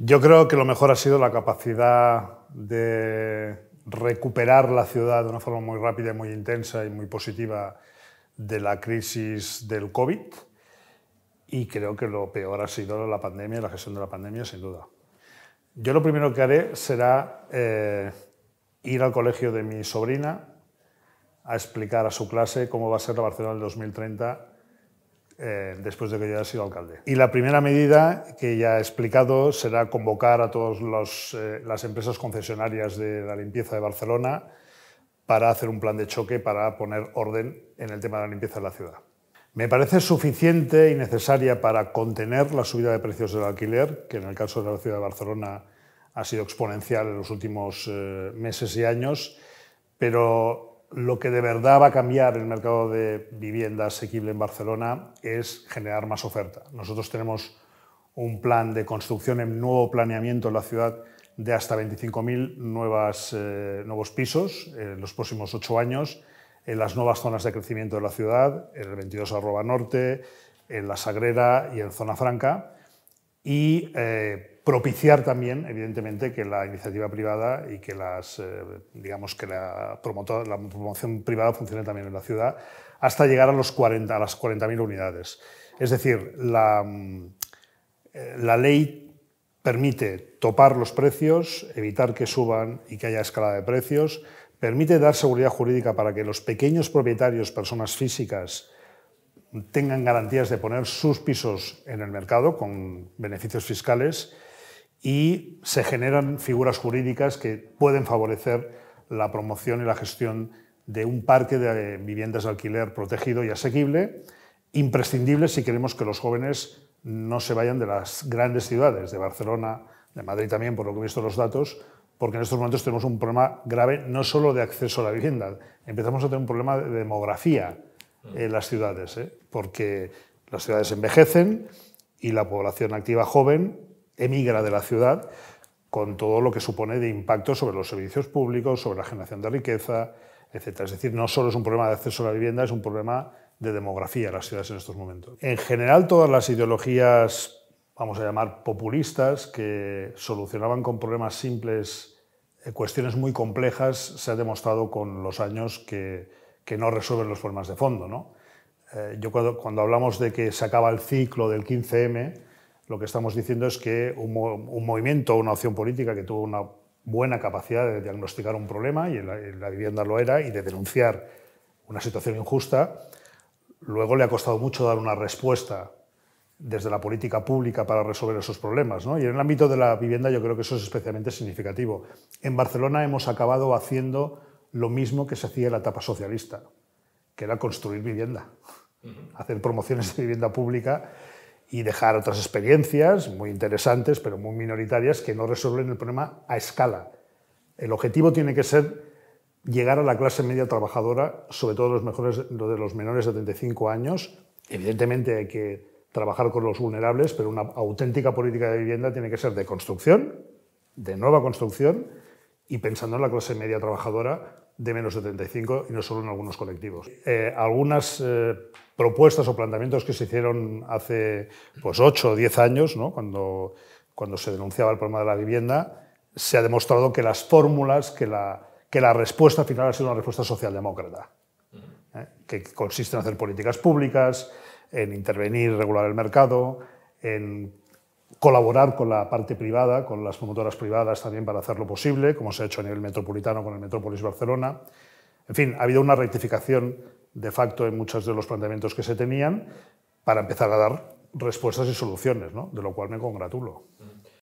Yo creo que lo mejor ha sido la capacidad de recuperar la ciudad de una forma muy rápida, muy intensa y muy positiva de la crisis del COVID. Y creo que lo peor ha sido la pandemia, la gestión de la pandemia, sin duda. Yo lo primero que haré será eh, ir al colegio de mi sobrina a explicar a su clase cómo va a ser la Barcelona del 2030 eh, después de que yo haya sido alcalde. Y la primera medida que ya he explicado será convocar a todas eh, las empresas concesionarias de la limpieza de Barcelona para hacer un plan de choque para poner orden en el tema de la limpieza de la ciudad. Me parece suficiente y necesaria para contener la subida de precios del alquiler, que en el caso de la ciudad de Barcelona ha sido exponencial en los últimos eh, meses y años, pero lo que de verdad va a cambiar el mercado de vivienda asequible en Barcelona es generar más oferta. Nosotros tenemos un plan de construcción en nuevo planeamiento en la ciudad de hasta 25.000 eh, nuevos pisos en los próximos ocho años, en las nuevas zonas de crecimiento de la ciudad, en el 22 Arroba Norte, en la Sagrera y en Zona Franca. Y eh, propiciar también, evidentemente, que la iniciativa privada y que las, eh, digamos que la, promoción privada funcione también en la ciudad, hasta llegar a, los 40, a las 40.000 unidades. Es decir, la, mm, eh, la ley permite topar los precios, evitar que suban y que haya escalada de precios, permite dar seguridad jurídica para que los pequeños propietarios, personas físicas, tengan garantías de poner sus pisos en el mercado con beneficios fiscales y se generan figuras jurídicas que pueden favorecer la promoción y la gestión de un parque de eh, viviendas de alquiler protegido y asequible, imprescindible si queremos que los jóvenes no se vayan de las grandes ciudades, de Barcelona, de Madrid también, por lo que he visto los datos, porque en estos momentos tenemos un problema grave no solo de acceso a la vivienda, empezamos a tener un problema de demografía en las ciudades, ¿eh? porque las ciudades envejecen y la población activa joven emigra de la ciudad, con todo lo que supone de impacto sobre los servicios públicos, sobre la generación de riqueza, etc. Es decir, no solo es un problema de acceso a la vivienda, es un problema de demografía en las ciudades en estos momentos. En general, todas las ideologías, vamos a llamar populistas, que solucionaban con problemas simples eh, cuestiones muy complejas, se ha demostrado con los años que, no resuelven los problemas de fondo. Eh, yo cuando, cuando, hablamos de que se acaba el ciclo del 15M, lo que estamos diciendo es que un, movimiento, una opción política que tuvo una buena capacidad de diagnosticar un problema, y la, vivienda lo era, y de denunciar una situación injusta, luego le ha costado mucho dar una respuesta desde la política pública para resolver esos problemas. Y en el ámbito de la vivienda yo creo que eso es especialmente significativo. En Barcelona hemos acabado haciendo lo mismo que se hacía en la etapa socialista, que era construir vivienda, hacer promociones de vivienda pública y dejar otras experiencias muy interesantes, pero muy minoritarias, que no resuelven el problema a escala. El objetivo tiene que ser llegar a la clase media trabajadora, sobre todo los, mejores, de los menores de 35 años. Evidentemente hay que trabajar con los vulnerables, pero una auténtica política de vivienda tiene que ser de construcción, de nueva construcción, y pensando en la clase media trabajadora de menos 75 y no solo en algunos colectivos. Eh, algunas eh, propuestas o planteamientos que se hicieron hace pues, 8 o 10 años, ¿no? cuando, cuando se denunciaba el problema de la vivienda, se ha demostrado que las fórmulas, que la, que la respuesta final ha sido una respuesta socialdemócrata, ¿eh? que consiste en hacer políticas públicas, en intervenir, regular el mercado, en colaborar con la parte privada, con las promotoras privadas también para hacerlo posible, como se ha hecho a nivel metropolitano con el Metrópolis Barcelona. En fin, ha habido una rectificación de facto en muchos de los planteamientos que se tenían para empezar a dar respuestas y soluciones, de lo cual me congratulo. Mm.